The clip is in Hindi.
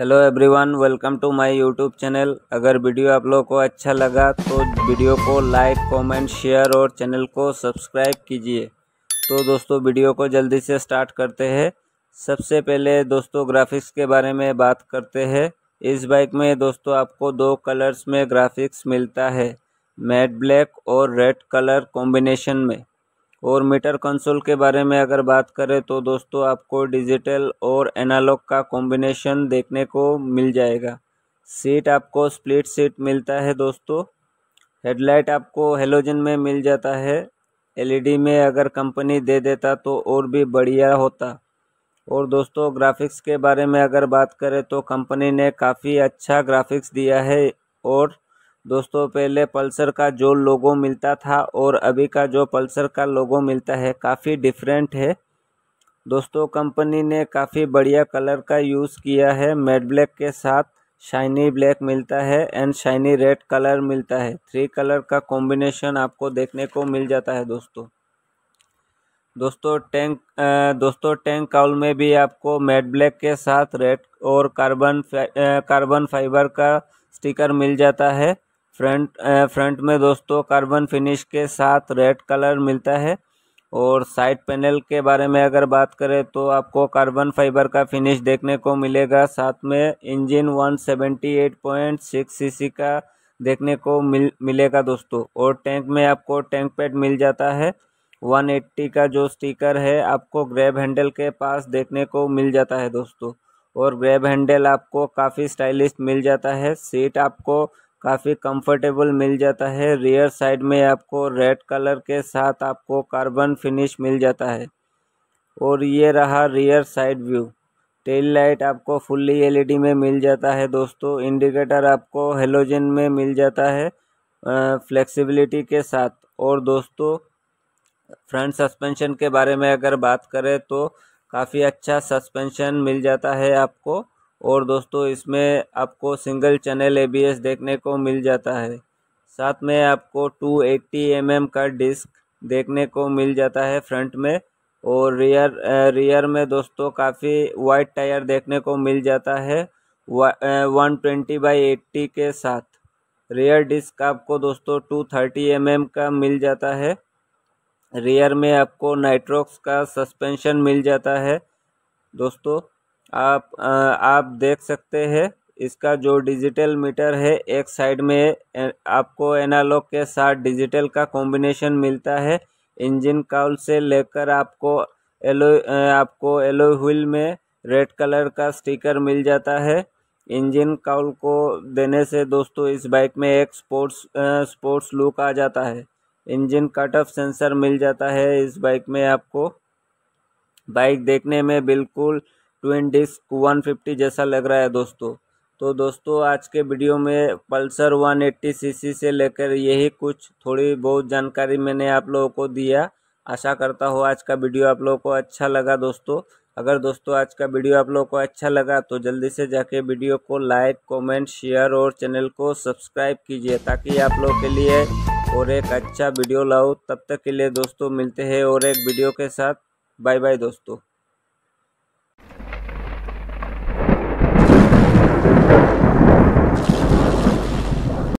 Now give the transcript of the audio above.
hello everyone welcome to my YouTube channel अगर वीडियो आप लोगों को अच्छा लगा तो वीडियो को लाइक कमेंट शेयर और चैनल को सब्सक्राइब कीजिए तो दोस्तों वीडियो को जल्दी से स्टार्ट करते हैं सबसे पहले दोस्तों ग्राफिक्स के बारे में बात करते हैं इस बाइक में दोस्तों आपको दो कलर्स में ग्राफिक्स मिलता है मैट ब्लैक और रेड कलर कॉम्बिनेशन में और मीटर कंसोल के बारे में अगर बात करें तो दोस्तों आपको डिजिटल और एनालॉग का कॉम्बिनेशन देखने को मिल जाएगा सीट आपको स्प्लिट सीट मिलता है दोस्तों हेडलाइट आपको हेलोजन में मिल जाता है एलईडी में अगर कंपनी दे देता तो और भी बढ़िया होता और दोस्तों ग्राफिक्स के बारे में अगर बात करें तो कंपनी ने काफ़ी अच्छा ग्राफिक्स दिया है और दोस्तों पहले पल्सर का जो लोगो मिलता था और अभी का जो पल्सर का लोगो मिलता है काफ़ी डिफरेंट है दोस्तों कंपनी ने काफ़ी बढ़िया कलर का यूज़ किया है मेड ब्लैक के साथ शाइनी ब्लैक मिलता है एंड शाइनी रेड कलर मिलता है थ्री कलर का कॉम्बिनेशन आपको देखने को मिल जाता है दोस्तों दोस्तों टैंक दोस्तों टैंक काउल में भी आपको मेड ब्लैक के साथ रेड और कार्बन कार्बन फाइबर का स्टिकर मिल जाता है फ्रंट फ्रंट में दोस्तों कार्बन फिनिश के साथ रेड कलर मिलता है और साइड पैनल के बारे में अगर बात करें तो आपको कार्बन फाइबर का फिनिश देखने को मिलेगा साथ में इंजन 178.6 सीसी का देखने को मिल मिलेगा दोस्तों और टैंक में आपको टैंक पैड मिल जाता है 180 का जो स्टिकर है आपको ग्रैब हैंडल के पास देखने को मिल जाता है दोस्तों और ग्रैब हैंडल आपको काफ़ी स्टाइलिश मिल जाता है सीट आपको काफ़ी कंफर्टेबल मिल जाता है रियर साइड में आपको रेड कलर के साथ आपको कार्बन फिनिश मिल जाता है और ये रहा rear side view tail light आपको फुल्ली एलईडी में मिल जाता है दोस्तों इंडिकेटर आपको हेलोजन में मिल जाता है फ्लेक्सिबिलिटी के साथ और दोस्तों फ्रंट सस्पेंशन के बारे में अगर बात करें तो काफ़ी अच्छा सस्पेंशन मिल जाता है आपको और दोस्तों इसमें आपको सिंगल चैनल एबीएस देखने को मिल जाता है साथ में आपको 280 एट्टी mm का डिस्क देखने को मिल जाता है फ्रंट में और रियर रियर में दोस्तों काफ़ी वाइट टायर देखने को मिल जाता है वन ट्वेंटी बाई एट्टी के साथ रियर डिस्क आपको दोस्तों टू थर्टी एम एम का मिल जाता है रियर में आपको नाइट्रोक्स का सस्पेंशन मिल जाता है दोस्तों आप आ, आप देख सकते हैं इसका जो डिजिटल मीटर है एक साइड में आपको एनालॉग के साथ डिजिटल का कॉम्बिनेशन मिलता है इंजन काउल से लेकर आपको एलो आपको एलो व्हील में रेड कलर का स्टिकर मिल जाता है इंजन काउल को देने से दोस्तों इस बाइक में एक स्पोर्ट्स स्पोर्ट्स लुक आ जाता है इंजन कट ऑफ सेंसर मिल जाता है इस बाइक में आपको बाइक देखने में बिल्कुल ट्विन डिस्क 150 जैसा लग रहा है दोस्तों तो दोस्तों आज के वीडियो में पल्सर 180 सीसी से लेकर यही कुछ थोड़ी बहुत जानकारी मैंने आप लोगों को दिया आशा करता हूँ आज का वीडियो आप लोगों को अच्छा लगा दोस्तों अगर दोस्तों आज का वीडियो आप लोगों को अच्छा लगा तो जल्दी से जाके वीडियो को लाइक कमेंट शेयर और चैनल को सब्सक्राइब कीजिए ताकि आप लोगों के लिए और एक अच्छा वीडियो लाओ तब तक के लिए दोस्तों मिलते हैं और एक वीडियो के साथ बाय बाय दोस्तों